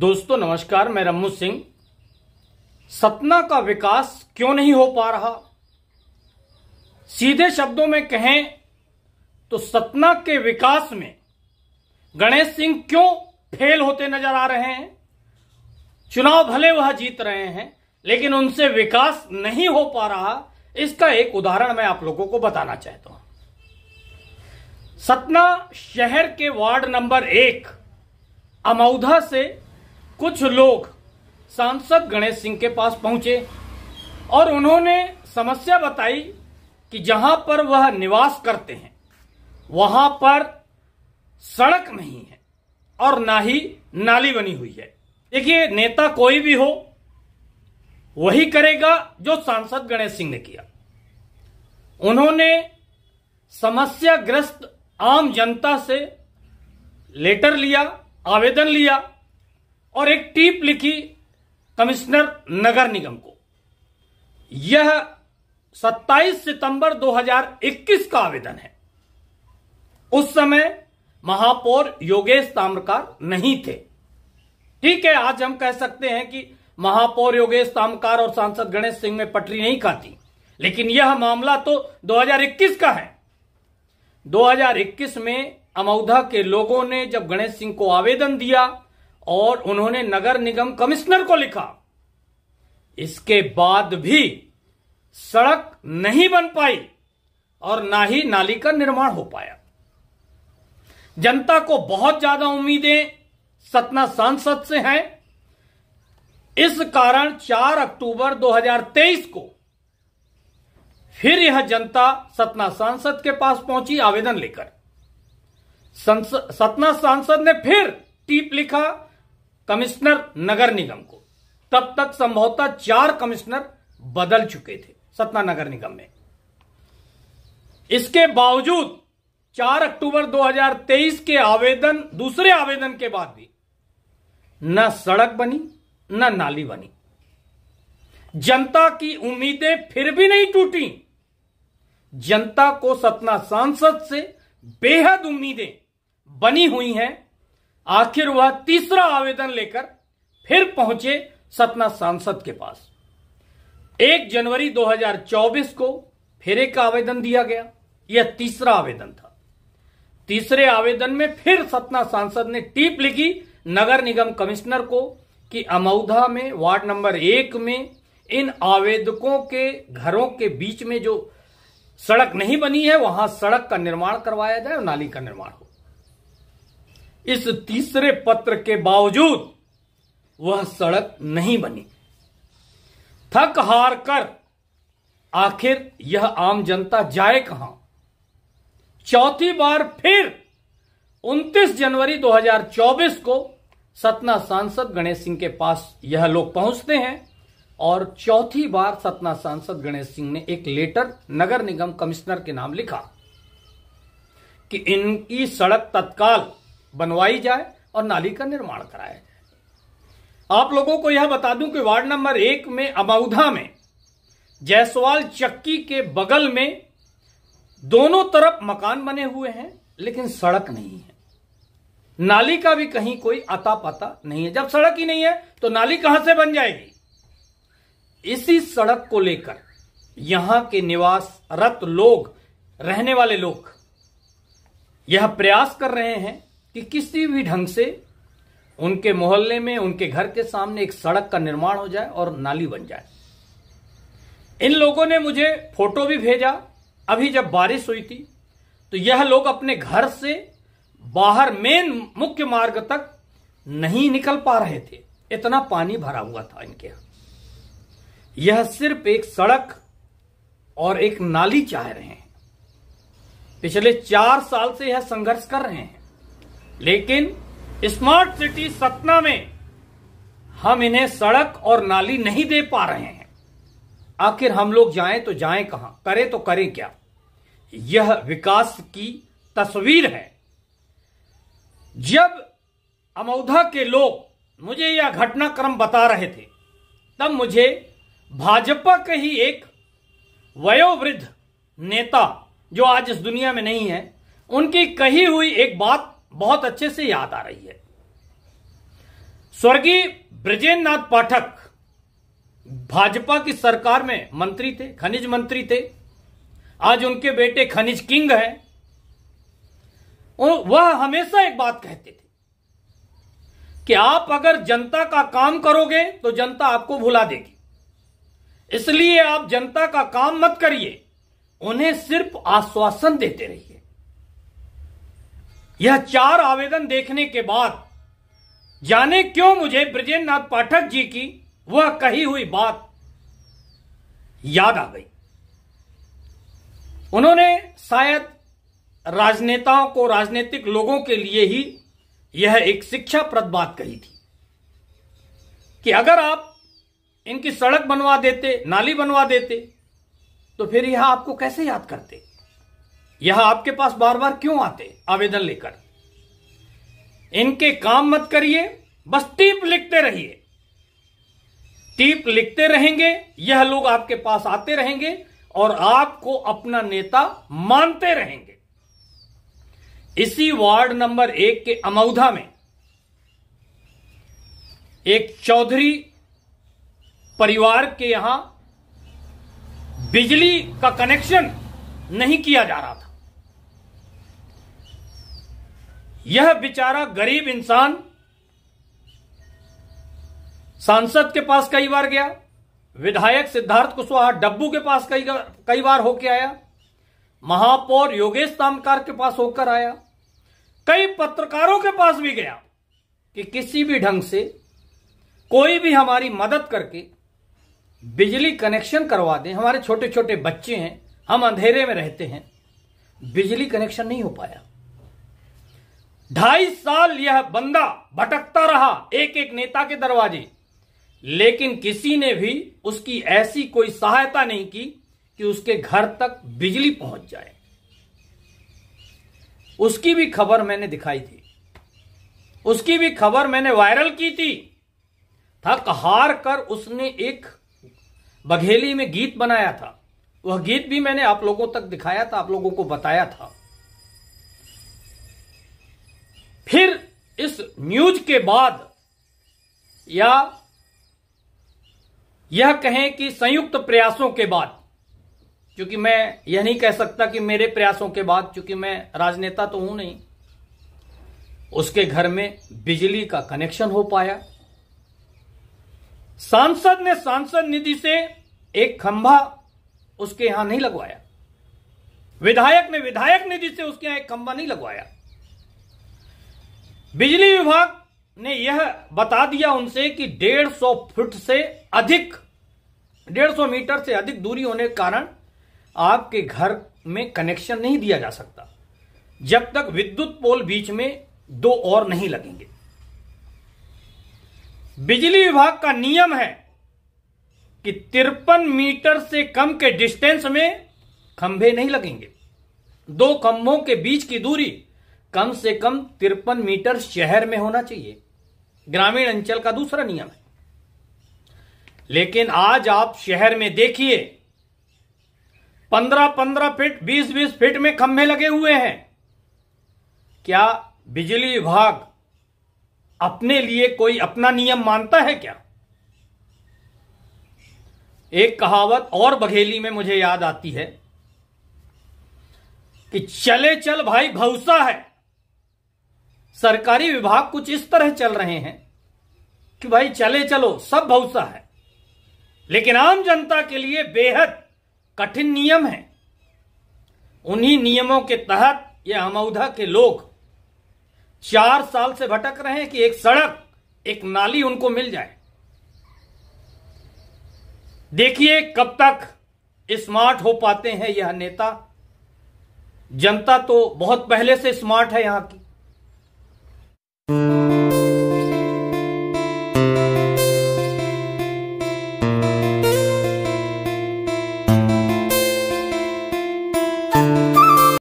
दोस्तों नमस्कार मैं रम्मू सिंह सतना का विकास क्यों नहीं हो पा रहा सीधे शब्दों में कहें तो सतना के विकास में गणेश सिंह क्यों फेल होते नजर आ रहे हैं चुनाव भले वह जीत रहे हैं लेकिन उनसे विकास नहीं हो पा रहा इसका एक उदाहरण मैं आप लोगों को बताना चाहता हूं सतना शहर के वार्ड नंबर एक अमौधा से कुछ लोग सांसद गणेश सिंह के पास पहुंचे और उन्होंने समस्या बताई कि जहां पर वह निवास करते हैं वहां पर सड़क नहीं है और ना ही नाली बनी हुई है देखिए नेता कोई भी हो वही करेगा जो सांसद गणेश सिंह ने किया उन्होंने समस्याग्रस्त आम जनता से लेटर लिया आवेदन लिया और एक टीप लिखी कमिश्नर नगर निगम को यह 27 सितंबर 2021 का आवेदन है उस समय महापौर योगेश ताम्रकार नहीं थे ठीक है आज हम कह सकते हैं कि महापौर योगेश ताम्रकार और सांसद गणेश सिंह में पटरी नहीं खाती लेकिन यह मामला तो 2021 का है 2021 में अमौधा के लोगों ने जब गणेश सिंह को आवेदन दिया और उन्होंने नगर निगम कमिश्नर को लिखा इसके बाद भी सड़क नहीं बन पाई और ना ही नाली का निर्माण हो पाया जनता को बहुत ज्यादा उम्मीदें सतना सांसद से हैं इस कारण 4 अक्टूबर 2023 को फिर यह जनता सतना सांसद के पास पहुंची आवेदन लेकर सतना सांसद ने फिर टीप लिखा कमिश्नर नगर निगम को तब तक संभवतः चार कमिश्नर बदल चुके थे सतना नगर निगम में इसके बावजूद 4 अक्टूबर 2023 के आवेदन दूसरे आवेदन के बाद भी न सड़क बनी न ना नाली बनी जनता की उम्मीदें फिर भी नहीं टूटी जनता को सतना सांसद से बेहद उम्मीदें बनी हुई हैं आखिर वह तीसरा आवेदन लेकर फिर पहुंचे सतना सांसद के पास एक जनवरी 2024 को फिर एक आवेदन दिया गया यह तीसरा आवेदन था तीसरे आवेदन में फिर सतना सांसद ने टीप लिखी नगर निगम कमिश्नर को कि अमौधा में वार्ड नंबर एक में इन आवेदकों के घरों के बीच में जो सड़क नहीं बनी है वहां सड़क का निर्माण करवाया जाए और नाली का निर्माण हो इस तीसरे पत्र के बावजूद वह सड़क नहीं बनी थक हार कर आखिर यह आम जनता जाए कहां चौथी बार फिर 29 जनवरी 2024 को सतना सांसद गणेश सिंह के पास यह लोग पहुंचते हैं और चौथी बार सतना सांसद गणेश सिंह ने एक लेटर नगर निगम कमिश्नर के नाम लिखा कि इनकी सड़क तत्काल बनवाई जाए और नाली का निर्माण कराया जाए आप लोगों को यह बता दूं कि वार्ड नंबर एक में अमौधा में जयसवाल चक्की के बगल में दोनों तरफ मकान बने हुए हैं लेकिन सड़क नहीं है नाली का भी कहीं कोई अता पता नहीं है जब सड़क ही नहीं है तो नाली कहां से बन जाएगी इसी सड़क को लेकर यहां के निवासरत लोग रहने वाले लोग यह प्रयास कर रहे हैं कि किसी भी ढंग से उनके मोहल्ले में उनके घर के सामने एक सड़क का निर्माण हो जाए और नाली बन जाए इन लोगों ने मुझे फोटो भी भेजा अभी जब बारिश हुई थी तो यह लोग अपने घर से बाहर मेन मुख्य मार्ग तक नहीं निकल पा रहे थे इतना पानी भरा हुआ था इनके यहां यह सिर्फ एक सड़क और एक नाली चाह रहे हैं पिछले चार साल से यह संघर्ष कर रहे हैं लेकिन स्मार्ट सिटी सतना में हम इन्हें सड़क और नाली नहीं दे पा रहे हैं आखिर हम लोग जाएं तो जाएं कहां करें तो करें क्या यह विकास की तस्वीर है जब अमौधा के लोग मुझे यह घटनाक्रम बता रहे थे तब मुझे भाजपा के ही एक वयोवृद्ध नेता जो आज इस दुनिया में नहीं है उनकी कही हुई एक बात बहुत अच्छे से याद आ रही है स्वर्गीय ब्रजेंद्र नाथ पाठक भाजपा की सरकार में मंत्री थे खनिज मंत्री थे आज उनके बेटे खनिज किंग हैं और वह हमेशा एक बात कहते थे कि आप अगर जनता का काम करोगे तो जनता आपको भुला देगी इसलिए आप जनता का काम मत करिए उन्हें सिर्फ आश्वासन देते रहिए यह चार आवेदन देखने के बाद जाने क्यों मुझे ब्रजेंद्र नाथ पाठक जी की वह कही हुई बात याद आ गई उन्होंने शायद राजनेताओं को राजनीतिक लोगों के लिए ही यह एक शिक्षाप्रद बात कही थी कि अगर आप इनकी सड़क बनवा देते नाली बनवा देते तो फिर यह आपको कैसे याद करते यह आपके पास बार बार क्यों आते आवेदन लेकर इनके काम मत करिए बस टीप लिखते रहिए टीप लिखते रहेंगे यह लोग आपके पास आते रहेंगे और आपको अपना नेता मानते रहेंगे इसी वार्ड नंबर एक के अमौधा में एक चौधरी परिवार के यहां बिजली का कनेक्शन नहीं किया जा रहा था यह बेचारा गरीब इंसान सांसद के पास कई बार गया विधायक सिद्धार्थ कुशवाहा डब्बू के पास कई कई बार होके आया महापौर योगेश तामकार के पास होकर आया कई पत्रकारों के पास भी गया कि किसी भी ढंग से कोई भी हमारी मदद करके बिजली कनेक्शन करवा दें हमारे छोटे छोटे बच्चे हैं हम अंधेरे में रहते हैं बिजली कनेक्शन नहीं हो पाया ढाई साल यह बंदा भटकता रहा एक एक नेता के दरवाजे लेकिन किसी ने भी उसकी ऐसी कोई सहायता नहीं की कि उसके घर तक बिजली पहुंच जाए उसकी भी खबर मैंने दिखाई थी उसकी भी खबर मैंने वायरल की थी थक हार कर उसने एक बघेली में गीत बनाया था वह गीत भी मैंने आप लोगों तक दिखाया था आप लोगों को बताया था फिर इस न्यूज के बाद या यह कहें कि संयुक्त प्रयासों के बाद क्योंकि मैं यह नहीं कह सकता कि मेरे प्रयासों के बाद क्योंकि मैं राजनेता तो हूं नहीं उसके घर में बिजली का कनेक्शन हो पाया सांसद ने सांसद निधि से एक खंभा उसके यहां नहीं लगवाया विधायक ने विधायक निधि से उसके यहां एक खंभा नहीं लगवाया बिजली विभाग ने यह बता दिया उनसे कि 150 फुट से अधिक 150 मीटर से अधिक दूरी होने के कारण आपके घर में कनेक्शन नहीं दिया जा सकता जब तक विद्युत पोल बीच में दो और नहीं लगेंगे बिजली विभाग का नियम है कि तिरपन मीटर से कम के डिस्टेंस में खंभे नहीं लगेंगे दो खंभों के बीच की दूरी कम से कम तिरपन मीटर शहर में होना चाहिए ग्रामीण अंचल का दूसरा नियम है लेकिन आज आप शहर में देखिए पंद्रह पंद्रह फीट बीस बीस फीट में खंभे लगे हुए हैं क्या बिजली विभाग अपने लिए कोई अपना नियम मानता है क्या एक कहावत और बघेली में मुझे याद आती है कि चले चल भाई भौसा है सरकारी विभाग कुछ इस तरह चल रहे हैं कि भाई चले चलो सब भरोसा है लेकिन आम जनता के लिए बेहद कठिन नियम है उन्हीं नियमों के तहत ये अमौधा के लोग चार साल से भटक रहे हैं कि एक सड़क एक नाली उनको मिल जाए देखिए कब तक स्मार्ट हो पाते हैं यह नेता जनता तो बहुत पहले से स्मार्ट है यहां की